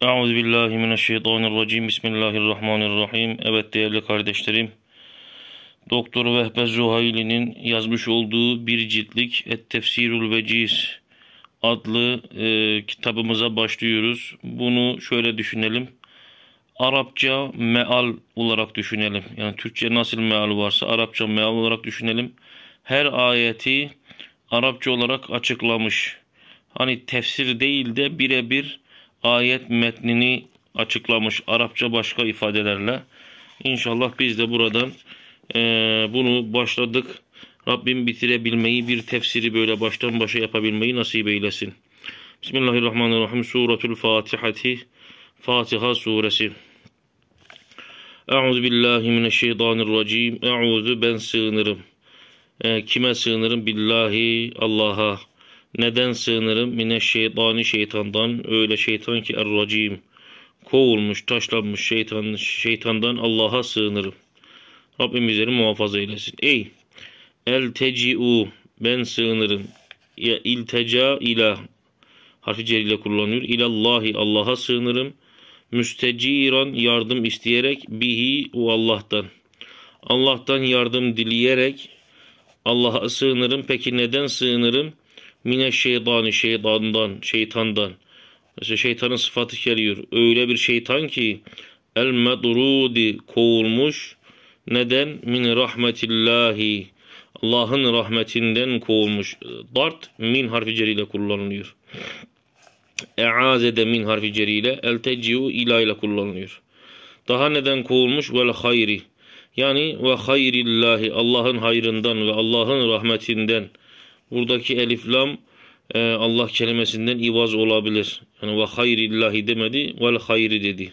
Euzubillahimineşşeytanirracim. Bismillahirrahmanirrahim. Evet değerli kardeşlerim. Doktor Vehbe Zuhayli'nin yazmış olduğu bir ciltlik Et Tefsirul Veciz adlı e, kitabımıza başlıyoruz. Bunu şöyle düşünelim. Arapça meal olarak düşünelim. Yani Türkçe nasıl meal varsa Arapça meal olarak düşünelim. Her ayeti Arapça olarak açıklamış. Hani tefsir değil de birebir ayet metnini açıklamış Arapça başka ifadelerle. İnşallah biz de buradan e, bunu başladık. Rabbim bitirebilmeyi, bir tefsiri böyle baştan başa yapabilmeyi nasip eylesin. Bismillahirrahmanirrahim. Suratul Fatihati. Fatiha suresi. Euzu billahi mineşşeytanirracim. Euzu ben sığınırım. E, kime sığınırım? Billahi Allah'a. Neden sığınırım? Mine şeytani şeytandan. Öyle şeytan ki erracim. Kovulmuş, taşlanmış şeytan, şeytandan Allah'a sığınırım. Rabbim bizleri muhafaza eylesin. Ey el teciu ben sığınırım. Ya ilteca ila harfi cer ile kullanıyor. İlallahi Allah'a sığınırım. Müsteciran yardım isteyerek bihi u Allah'tan. Allah'tan yardım dileyerek Allah'a sığınırım. Peki neden sığınırım? Mine şeytanı şeytandan, şeytandan. Mesela şeytanın sıfatı geliyor. Öyle bir şeytan ki el medrudi kovulmuş. Neden? Min rahmetillahi. Allah'ın rahmetinden kovulmuş. Dart min harfi ceriyle kullanılıyor. Eazede min harfi ceriyle el teciu ilayla kullanılıyor. Daha neden kovulmuş? Vel hayri. Yani ve hayrillahi Allah'ın hayrından ve Allah'ın rahmetinden buradaki elif lam e, Allah kelimesinden ibaz olabilir. Yani ve illahi demedi vel hayri dedi.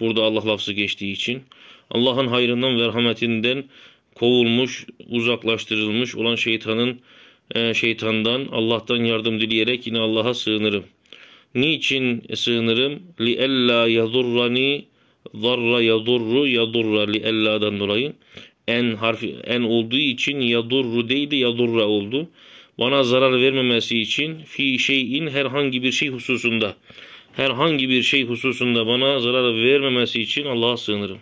Burada Allah lafzı geçtiği için. Allah'ın hayrından ve rahmetinden kovulmuş, uzaklaştırılmış olan şeytanın e, şeytandan Allah'tan yardım dileyerek yine Allah'a sığınırım. Niçin sığınırım? Li ella yadurrani zarra yadurru yadurra li elladan dolayı en harfi en olduğu için ya yadurru değildi durra oldu. Bana zarar vermemesi için fi şeyin herhangi bir şey hususunda herhangi bir şey hususunda bana zarar vermemesi için Allah'a sığınırım.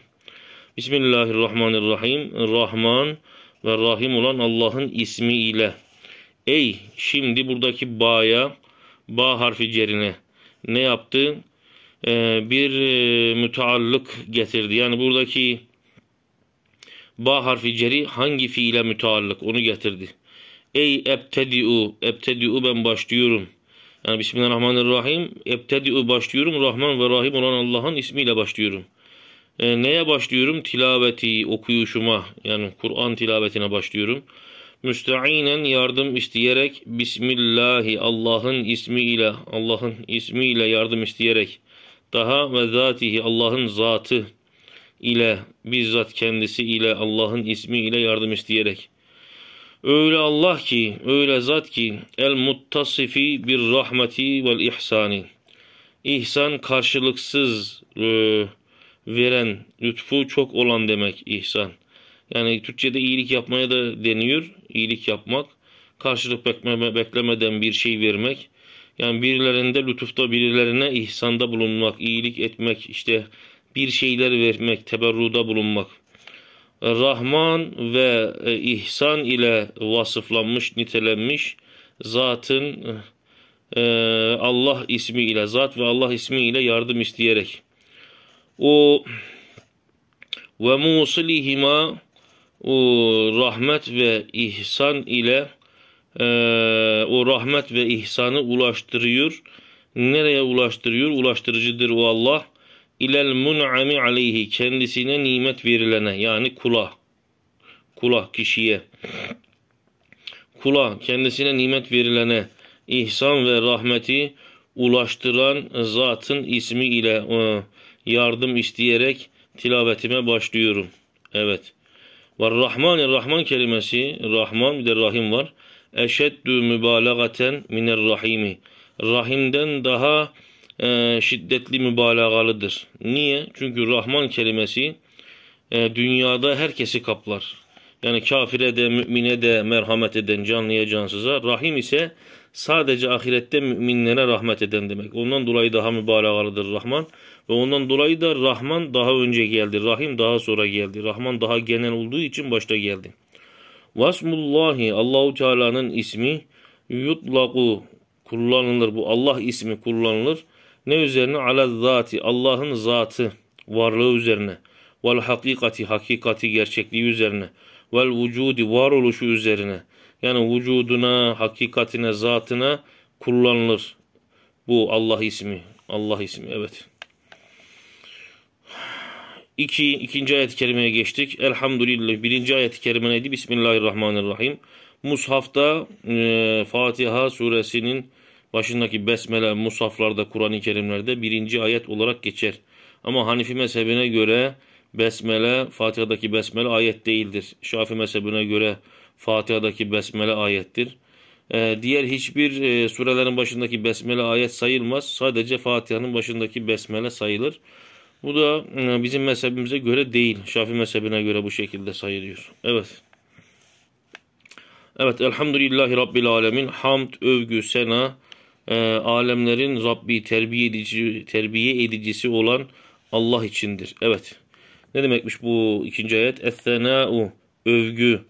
Bismillahirrahmanirrahim. Rahman ve Rahim olan Allah'ın ismiyle. Ey şimdi buradaki ba'ya ba harfi cerine ne yaptı? Ee, bir e, müteallık getirdi. Yani buradaki Ba harfi ceri hangi fiile müteallık onu getirdi. Ey ebtedi'u. Ebtedi'u ben başlıyorum. Yani Bismillahirrahmanirrahim. Ebtedi'u başlıyorum. Rahman ve Rahim olan Allah'ın ismiyle başlıyorum. E, neye başlıyorum? Tilaveti, okuyuşuma. Yani Kur'an tilavetine başlıyorum. Müsteinen yardım isteyerek Bismillahi Allah'ın ismiyle Allah'ın ismiyle yardım isteyerek daha ve zatihi Allah'ın zatı ile bizzat kendisi ile Allah'ın ismi ile yardım isteyerek. Öyle Allah ki, öyle zat ki el muttasifi bir rahmeti vel ihsani. İhsan karşılıksız e, veren, lütfu çok olan demek ihsan. Yani Türkçe'de iyilik yapmaya da deniyor. İyilik yapmak, karşılık bekleme, beklemeden bir şey vermek. Yani birilerinde lütufta, birilerine ihsanda bulunmak, iyilik etmek, işte bir şeyler vermek, teberruda bulunmak. Rahman ve e, ihsan ile vasıflanmış, nitelenmiş zatın e, Allah ismi ile zat ve Allah ismi ile yardım isteyerek. O ve musilihima o rahmet ve ihsan ile e, o rahmet ve ihsanı ulaştırıyor. Nereye ulaştırıyor? Ulaştırıcıdır o Allah ilel mun'ami aleyhi kendisine nimet verilene yani kula kula kişiye kula kendisine nimet verilene ihsan ve rahmeti ulaştıran zatın ismi ile e, yardım isteyerek tilavetime başlıyorum. Evet. var Rahman Rahman kelimesi Rahman bir de Rahim var. Eşeddü mübalagaten miner rahimi. Rahimden daha e, şiddetli mübalağalıdır. Niye? Çünkü Rahman kelimesi e, dünyada herkesi kaplar. Yani kafire de mümine de merhamet eden canlıya cansıza. Rahim ise sadece ahirette müminlere rahmet eden demek. Ondan dolayı daha mübalağalıdır Rahman. Ve ondan dolayı da Rahman daha önce geldi. Rahim daha sonra geldi. Rahman daha genel olduğu için başta geldi. Vasmullahi Allahu Teala'nın ismi yutlaku kullanılır. Bu Allah ismi kullanılır. Ne üzerine? Ala zati. Allah'ın zatı. Varlığı üzerine. ve hakikati. Hakikati gerçekliği üzerine. ve vücudi. Varoluşu üzerine. Yani vücuduna, hakikatine, zatına kullanılır. Bu Allah ismi. Allah ismi. Evet. İki, ikinci ayet-i kerimeye geçtik. Elhamdülillah. Birinci ayet-i kerime neydi? Bismillahirrahmanirrahim. Mushaf'ta e, Fatiha suresinin başındaki besmele, musaflarda, Kur'an-ı Kerimlerde birinci ayet olarak geçer. Ama Hanifi mezhebine göre besmele, Fatiha'daki besmele ayet değildir. Şafi mezhebine göre Fatiha'daki besmele ayettir. Ee, diğer hiçbir e, surelerin başındaki besmele ayet sayılmaz. Sadece Fatiha'nın başındaki besmele sayılır. Bu da e, bizim mezhebimize göre değil. Şafi mezhebine göre bu şekilde sayılıyor. Evet. Evet. Elhamdülillahi Rabbil Alemin. Hamd, övgü, sena, e, alemlerin Rabbi terbiye edici terbiye edicisi olan Allah içindir. Evet. Ne demekmiş bu ikinci ayet? Es-sena'u övgü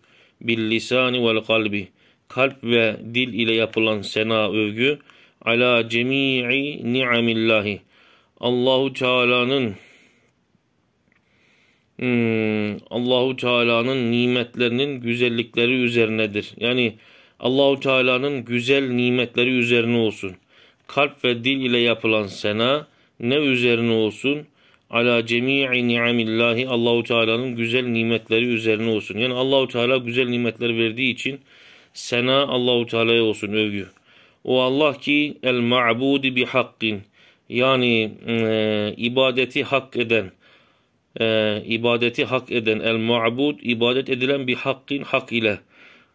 bil lisani vel kalbi. Kalp ve dil ile yapılan sena övgü ala cemii ni'amillahi. Allahu Teala'nın hmm, Allahu Teala'nın nimetlerinin güzellikleri üzerinedir. Yani Allahu Teala'nın güzel nimetleri üzerine olsun. Kalp ve dil ile yapılan sena ne üzerine olsun? Ala cemi'i ni'amillahi Allahu Teala'nın güzel nimetleri üzerine olsun. Yani Allahu Teala güzel nimetler verdiği için sena Allahu Teala'ya olsun övgü. O Allah ki el ma'budi bi hakkin yani e, ibadeti hak eden e, ibadeti hak eden el ma'bud ibadet edilen bir hakkin hak ile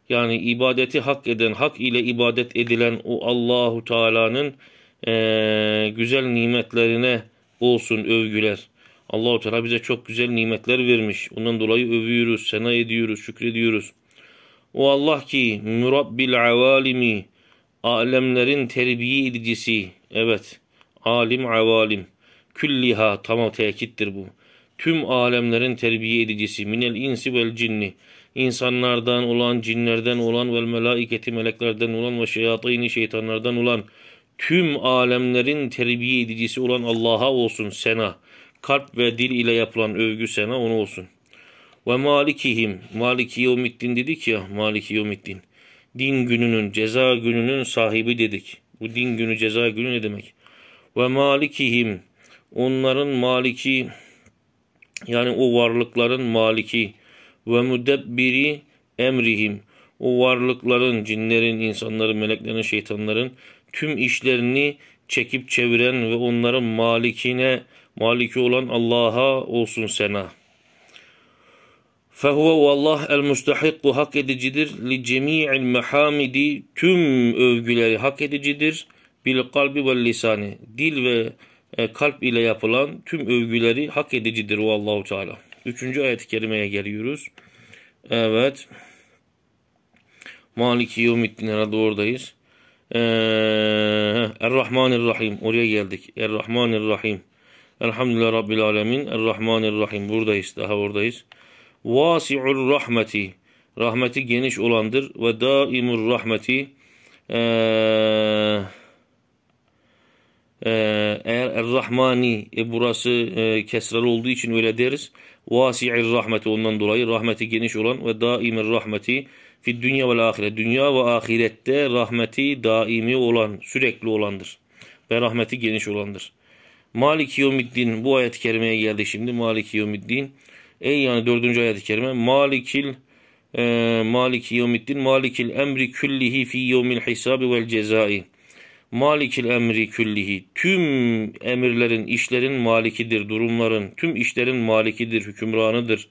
yani ibadeti hak eden, hak ile ibadet edilen o Allahu Teala'nın e, güzel nimetlerine olsun övgüler. Allahu Teala bize çok güzel nimetler vermiş. Ondan dolayı övüyoruz, sena ediyoruz, şükrediyoruz. O Allah ki mürabbil avalimi alemlerin terbiye edicisi. Evet. Alim avalim. Külliha tamam tekittir bu. Tüm alemlerin terbiye edicisi minel insi vel cinni insanlardan olan, cinlerden olan ve melaiketi meleklerden olan ve şeyatini şeytanlardan olan tüm alemlerin terbiye edicisi olan Allah'a olsun sena. Kalp ve dil ile yapılan övgü sena onu olsun. Ve malikihim, maliki yevmiddin dedik ya, maliki yevmiddin. Din gününün, ceza gününün sahibi dedik. Bu din günü, ceza günü ne demek? Ve malikihim, onların maliki, yani o varlıkların maliki, ve müdebbiri emrihim. O varlıkların, cinlerin, insanların, meleklerin, şeytanların tüm işlerini çekip çeviren ve onların malikine, maliki olan Allah'a olsun sena. Fehuve o Allah el hak edicidir li cemi'il mehamidi tüm övgüleri hak edicidir bil kalbi ve lisani dil ve e, kalp ile yapılan tüm övgüleri hak edicidir o Teala. Üçüncü ayet-i kerimeye geliyoruz. Evet. Maliki yevmiddin herhalde oradayız. Ee, Errahmanirrahim. Oraya geldik. Errahmanirrahim. Elhamdülillah Rabbil Alemin. Errahmanirrahim. Buradayız. Daha oradayız. Vasi'ur rahmeti. Rahmeti geniş olandır. Ve daimur rahmeti. Eee ee, eğer Er-Rahmani e, burası e, kesralı olduğu için öyle deriz. Vasi'ir rahmeti ondan dolayı rahmeti geniş olan ve daimir rahmeti fi dünya ve ahiret. Dünya ve ahirette rahmeti daimi olan, sürekli olandır. Ve rahmeti geniş olandır. Maliki yomiddin bu ayet-i kerimeye geldi şimdi. Maliki yomiddin. Ey yani dördüncü ayet-i kerime. Malikil e, Maliki yomiddin. Malikil emri küllihi fi yomil hisabi vel cezai. Malikil emri küllihi. Tüm emirlerin, işlerin malikidir, durumların, tüm işlerin malikidir, hükümranıdır,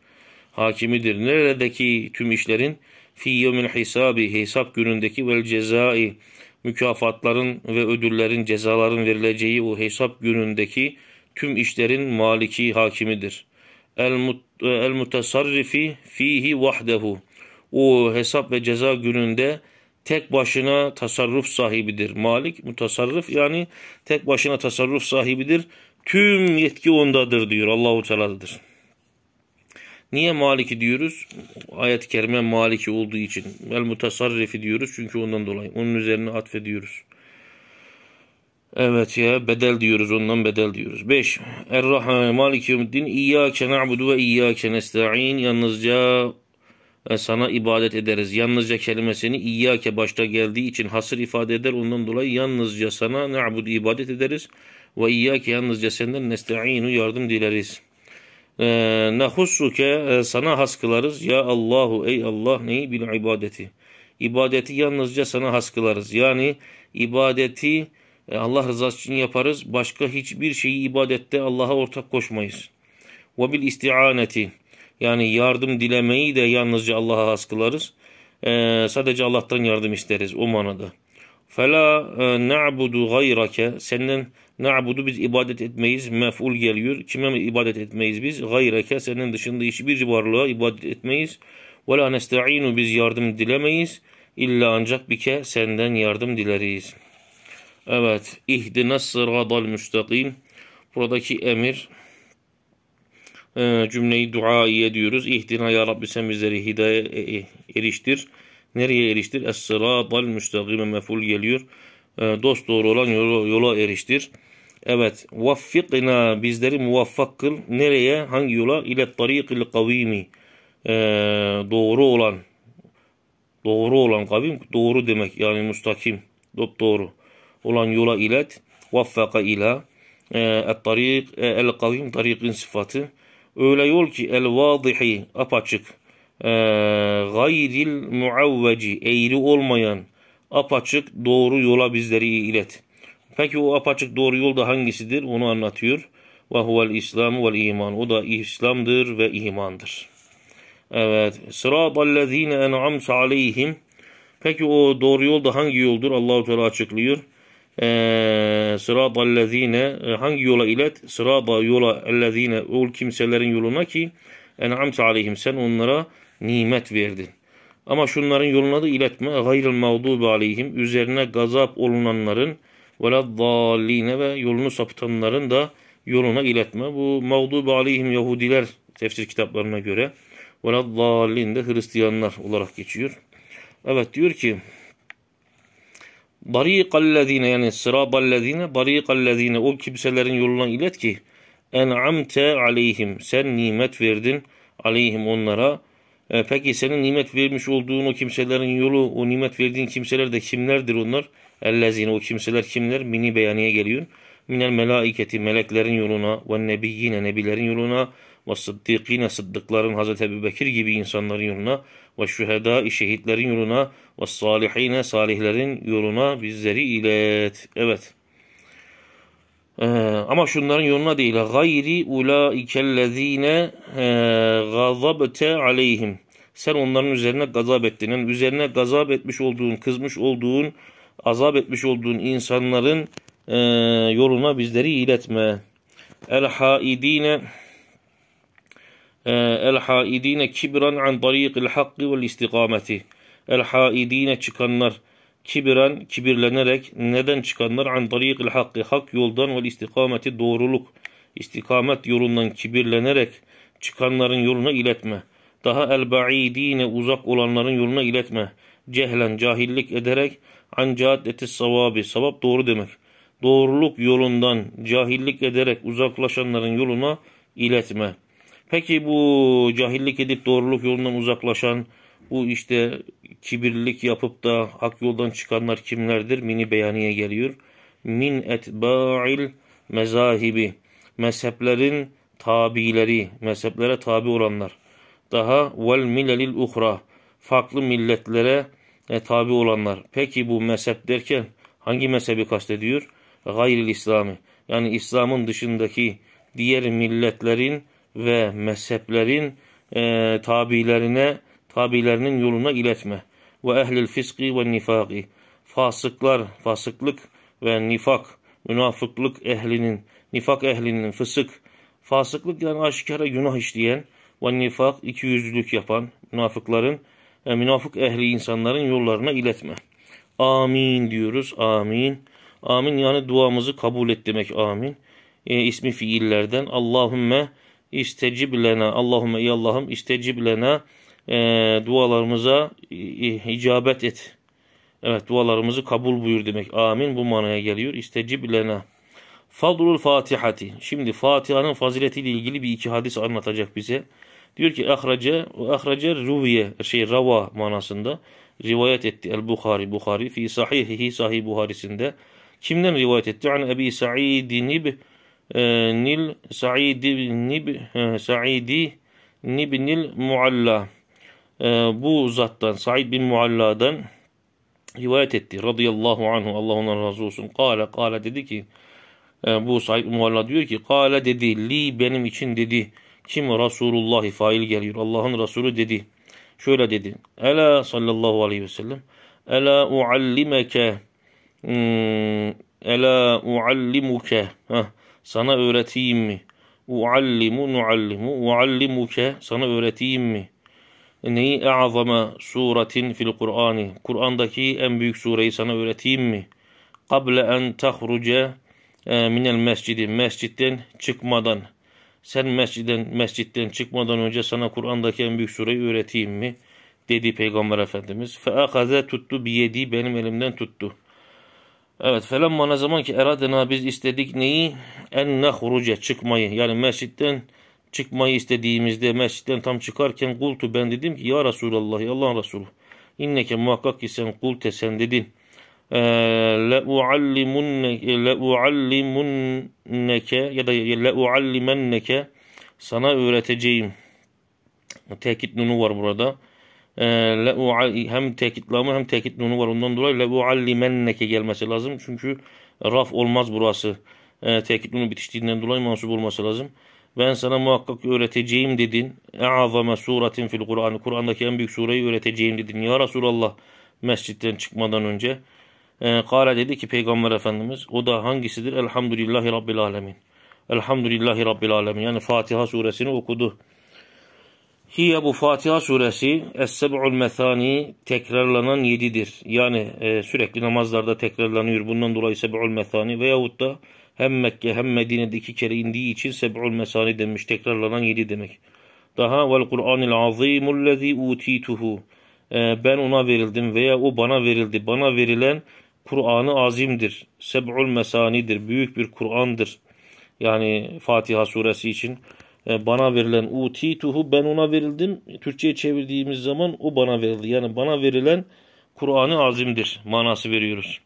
hakimidir. Neredeki tüm işlerin? Fi yevmil hisabi, hesap günündeki vel cezai, mükafatların ve ödüllerin, cezaların verileceği o hesap günündeki tüm işlerin maliki, hakimidir. El, mut, el mutasarrifi fihi vahdehu. O hesap ve ceza gününde tek başına tasarruf sahibidir. Malik mutasarrif yani tek başına tasarruf sahibidir. Tüm yetki ondadır diyor. Allahu Teala'dır. Niye Maliki diyoruz? Ayet-i kerime Maliki olduğu için. El mutasarrifi diyoruz çünkü ondan dolayı. Onun üzerine atfediyoruz. Evet ya bedel diyoruz ondan bedel diyoruz. 5. Er-Rahman Maliki Yevmiddin İyyâke na'budu ve İyyâke nesta'in. Yalnızca e, sana ibadet ederiz. Yalnızca kelimesini İyyâke başta geldiği için hasır ifade eder. Ondan dolayı yalnızca sana ne'budu ibadet ederiz. Ve İyyâke yalnızca senden nesta'inu yardım dileriz. Ne Nehussuke e, sana has kılarız. Ya Allahu ey Allah neyi bil ibadeti. İbadeti yalnızca sana has kılarız. Yani ibadeti e, Allah rızası için yaparız. Başka hiçbir şeyi ibadette Allah'a ortak koşmayız. Ve bil isti'aneti yani yardım dilemeyi de yalnızca Allah'a has kılarız. Ee, sadece Allah'tan yardım isteriz o manada. Fela e, na'budu gayrake senden na'budu biz ibadet etmeyiz mef'ul geliyor. Kime ibadet etmeyiz biz? Gayreke senden dışında hiçbir varlığa ibadet etmeyiz. Ve la nesta'inu biz yardım dilemeyiz. İlla ancak bir ke senden yardım dileriz. Evet. İhdine sıradal müstakim. Buradaki emir ee, cümleyi duaiye diyoruz. İhtina ya Rabbi sen bizleri hidayet e, e, eriştir. Nereye eriştir? Es-sıratal müstakime meful geliyor. Ee, dost doğru olan yola, eriştir. Evet. Vaffıkna bizleri muvaffak kıl. Nereye? Hangi yola? İle tarikil kavimi. Ee, doğru olan. Doğru olan kavim. Doğru demek. Yani mustakim. Doğru olan yola ilet. Vaffaka ila. Et-tarik e, el-kavim. tariq'in sıfatı öyle yol ki el vadihi apaçık e, gayril muavveci eğri olmayan apaçık doğru yola bizleri ilet. Peki o apaçık doğru yol da hangisidir? Onu anlatıyor. Ve huvel İslam vel iman. O da İslam'dır ve imandır. Evet. Sıratallezine en'amte aleyhim. Peki o doğru yol da hangi yoldur? Allahu Teala açıklıyor e, sıratallezine e, hangi yola ilet? Sırata yola ellezine ol kimselerin yoluna ki en'amte aleyhim sen onlara nimet verdin. Ama şunların yoluna da iletme. Gayril mağdubi aleyhim üzerine gazap olunanların ve daline ve yolunu sapıtanların da yoluna iletme. Bu mağdubi aleyhim Yahudiler tefsir kitaplarına göre ve dalin de Hristiyanlar olarak geçiyor. Evet diyor ki Barikallezine yani sıradallezine barikallezine o kimselerin yoluna ilet ki en'amte aleyhim sen nimet verdin aleyhim onlara. E, peki senin nimet vermiş olduğun o kimselerin yolu o nimet verdiğin kimseler de kimlerdir onlar? Ellezine o kimseler kimler? Mini beyaniye geliyor. Minel melaiketi meleklerin yoluna ve nebiyyine nebilerin yoluna ve sıddıkine sıddıkların Hazreti Ebu Bekir gibi insanların yoluna ve şühedai şehitlerin yoluna ve salihine salihlerin yoluna bizleri ilet. Evet. Ee, ama şunların yoluna değil. Gayri ulaikellezine e, gazabte aleyhim. Sen onların üzerine gazap ettin. Yani üzerine gazap etmiş olduğun, kızmış olduğun, azap etmiş olduğun insanların e, yoluna bizleri iletme. El haidine ee, El-haidine kibran an tariqil hakki vel istikameti. El-haidine çıkanlar kibran, kibirlenerek neden çıkanlar an tariqil hakki hak yoldan ve istikameti doğruluk istikamet yolundan kibirlenerek çıkanların yoluna iletme. Daha el-ba'idine uzak olanların yoluna iletme. Cehlen cahillik ederek an caddeti savabi Sabab doğru demek. Doğruluk yolundan cahillik ederek uzaklaşanların yoluna iletme. Peki bu cahillik edip doğruluk yolundan uzaklaşan bu işte kibirlik yapıp da hak yoldan çıkanlar kimlerdir? Mini beyaniye geliyor. Min etba'il mezahibi. Mezheplerin tabileri, mezheplere tabi olanlar. Daha vel milelil uhra. Farklı milletlere e, tabi olanlar. Peki bu mezhep derken hangi mezhebi kastediyor? Gayril İslami. Yani İslam'ın dışındaki diğer milletlerin ve mezheplerin e, tabilerine tabilerinin yoluna iletme ve ehlil fiski ve nifaki fasıklar fasıklık ve nifak münafıklık ehlinin nifak ehlinin fısık fasıklık yani aşikara günah işleyen ve nifak iki yüzlülük yapan münafıkların e, münafık ehli insanların yollarına iletme. Amin diyoruz. Amin. Amin yani duamızı kabul et demek. Amin. E, ismi fiillerden Allahümme İstecib lena. Allahümme ey Allah'ım istecib lena. E, dualarımıza icabet et. Evet dualarımızı kabul buyur demek. Amin bu manaya geliyor. İstecib lena. Fadlul Fatihati. Şimdi Fatiha'nın faziletiyle ilgili bir iki hadis anlatacak bize. Diyor ki ahrace ve ahrace ruviye şey rava manasında rivayet etti el Bukhari Bukhari fi sahihihi sahih Buharisinde kimden rivayet etti? An Ebi Sa'id ibn ee, Nil Saidi Nib Saidi Nibnil Mualla ee, bu zattan Said bin Mualla'dan rivayet etti. Radıyallahu anhu Allah ondan razı olsun. Kale kale dedi ki e, bu Said bin Mualla diyor ki kale dedi li benim için dedi. Kim Resulullah fail geliyor. Allah'ın Resulü dedi. Şöyle dedi. Ela sallallahu aleyhi ve sellem. Ela uallimeke hmm, Ela uallimuke. Heh. Sana öğreteyim mi? Uallimu nuallimu. Uallimuke. Sana öğreteyim mi? Neyi e'azama suretin fil Kur'ani. Kur'an'daki en büyük sureyi sana öğreteyim mi? Kable en tahruce e, minel mescidi. Mescitten çıkmadan. Sen mesciden, mescitten çıkmadan önce sana Kur'an'daki en büyük sureyi öğreteyim mi? Dedi Peygamber Efendimiz. Feakaze tuttu biyedi benim elimden tuttu. Evet felemma ne zaman ki eradına biz istedik neyi? En ne nehruce çıkmayı yani mescitten çıkmayı istediğimizde mescitten tam çıkarken kultu ben dedim ki ya Resulallah ya Allah'ın Resulü inneke muhakkak ki sen kulte sen dedin ee, leuallimunneke ya da le leuallimenneke sana öğreteceğim. Tehkit nunu var burada e, hem tekit hem tekitlunu var ondan dolayı leuallimenneke gelmesi lazım. Çünkü raf olmaz burası. E, tekit bitiştiğinden dolayı mansup olması lazım. Ben sana muhakkak öğreteceğim dedin. E'azame suretin fil Kur'an. Kur'an'daki en büyük sureyi öğreteceğim dedin. Ya Resulallah mescitten çıkmadan önce. E, Kale dedi ki Peygamber Efendimiz o da hangisidir? Elhamdülillahi Rabbil Alemin. Elhamdülillahi Rabbil Alemin. Yani Fatiha suresini okudu. Hiye bu Fatiha suresi Es-Seb'ul Methani tekrarlanan yedidir. Yani e, sürekli namazlarda tekrarlanıyor. Bundan dolayı Seb'ul Methani veyahut da hem Mekke hem Medine'de iki kere indiği için Seb'ul Mesani denmiş. Tekrarlanan yedi demek. Daha vel Kur'anil azimul lezî utîtuhu. E, ben ona verildim veya o bana verildi. Bana verilen Kur'an'ı azimdir. Seb'ul mesanidir. Büyük bir Kur'an'dır. Yani Fatiha suresi için. E, bana verilen utituhu ben ona verildim. Türkçe'ye çevirdiğimiz zaman o bana verildi. Yani bana verilen Kur'an-ı Azim'dir manası veriyoruz.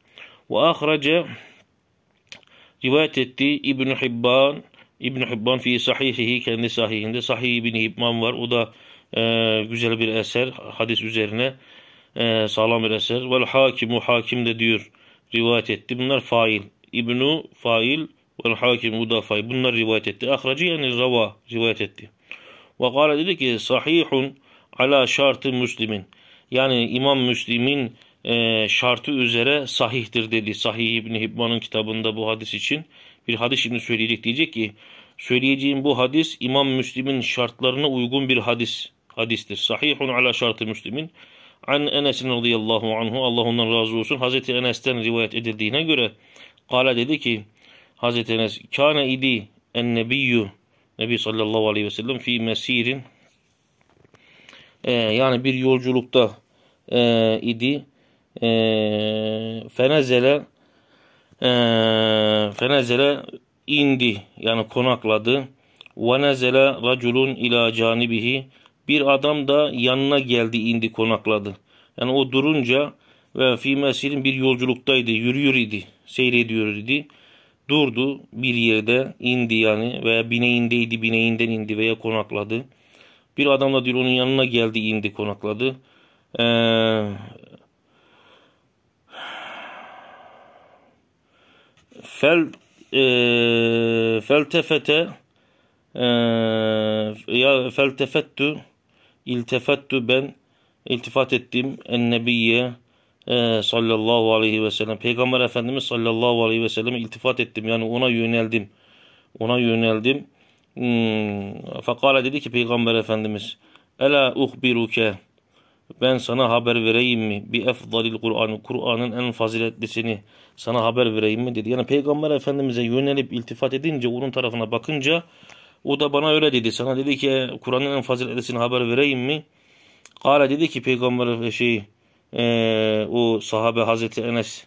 Ve ahrace rivayet etti İbn Hibban İbn Hibban fi sahihihi kendi sahihinde sahih ibn Hibban var. O da e, güzel bir eser hadis üzerine e, sağlam bir eser. Vel hakimu hakim de diyor rivayet etti. Bunlar fail. İbnu fail Vel hakim Udafay. Bunlar rivayet etti. Ahracı yani rava rivayet etti. Ve kâle dedi ki sahihun ala şartı müslimin. Yani İmam Müslim'in e, şartı üzere sahihtir dedi. Sahih İbni Hibban'ın kitabında bu hadis için. Bir hadis şimdi söyleyecek diyecek ki söyleyeceğim bu hadis İmam Müslim'in şartlarına uygun bir hadis hadistir. Sahihun ala şartı Müslim'in. An Enes radıyallahu anhu Allah ondan razı olsun. Hazreti Enes'ten rivayet edildiğine göre Kale dedi ki Hazreti Enes Kâne idi en nebiyyü Nebi sallallahu aleyhi ve sellem fi mesirin e, ee, yani bir yolculukta e, idi e, fenezele e, fenezele indi yani konakladı ve nezele raculun ila canibihi bir adam da yanına geldi indi konakladı yani o durunca ve fi mesirin bir yolculuktaydı yürüyor idi seyrediyor idi durdu bir yerde indi yani veya bineğindeydi bineğinden indi veya konakladı. Bir adamla diyor onun yanına geldi indi konakladı. Ee, fel e, feltefete e, ya feltefettu iltefettu ben iltifat ettim en nebiye ee, sallallahu aleyhi ve sellem peygamber efendimiz sallallahu aleyhi ve selleme iltifat ettim yani ona yöneldim ona yöneldim hmm, fakale dedi ki peygamber efendimiz ela uhbiruke ben sana haber vereyim mi bi efdalil Kur'an'ı Kur'an'ın en faziletlisini sana haber vereyim mi dedi yani peygamber efendimize yönelip iltifat edince onun tarafına bakınca o da bana öyle dedi sana dedi ki Kur'an'ın en faziletlisini haber vereyim mi Kale dedi ki peygamber şey e, o sahabe Hazreti Enes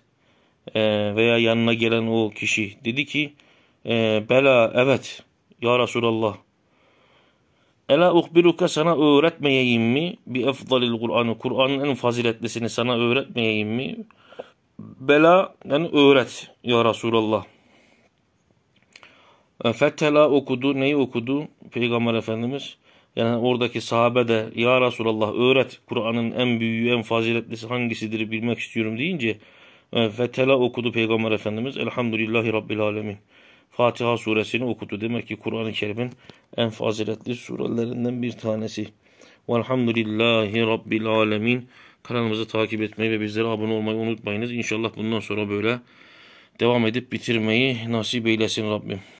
e, veya yanına gelen o kişi dedi ki e, bela evet ya Resulallah Ela uhbiruka sana öğretmeyeyim mi? Bi efdalil Kur'an'ı. Kur'an'ın en faziletlisini sana öğretmeyeyim mi? Bela yani öğret ya Resulallah. E, Fetela okudu. Neyi okudu? Peygamber Efendimiz yani oradaki sahabe de ya Resulallah öğret Kur'an'ın en büyüğü en faziletlisi hangisidir bilmek istiyorum deyince e, Fetela okudu Peygamber Efendimiz Elhamdülillahi Rabbil Alemin. Fatiha suresini okudu. Demek ki Kur'an-ı Kerim'in en faziletli surelerinden bir tanesi. Velhamdülillahi Rabbil Alemin. Kanalımızı takip etmeyi ve bizlere abone olmayı unutmayınız. İnşallah bundan sonra böyle devam edip bitirmeyi nasip eylesin Rabbim.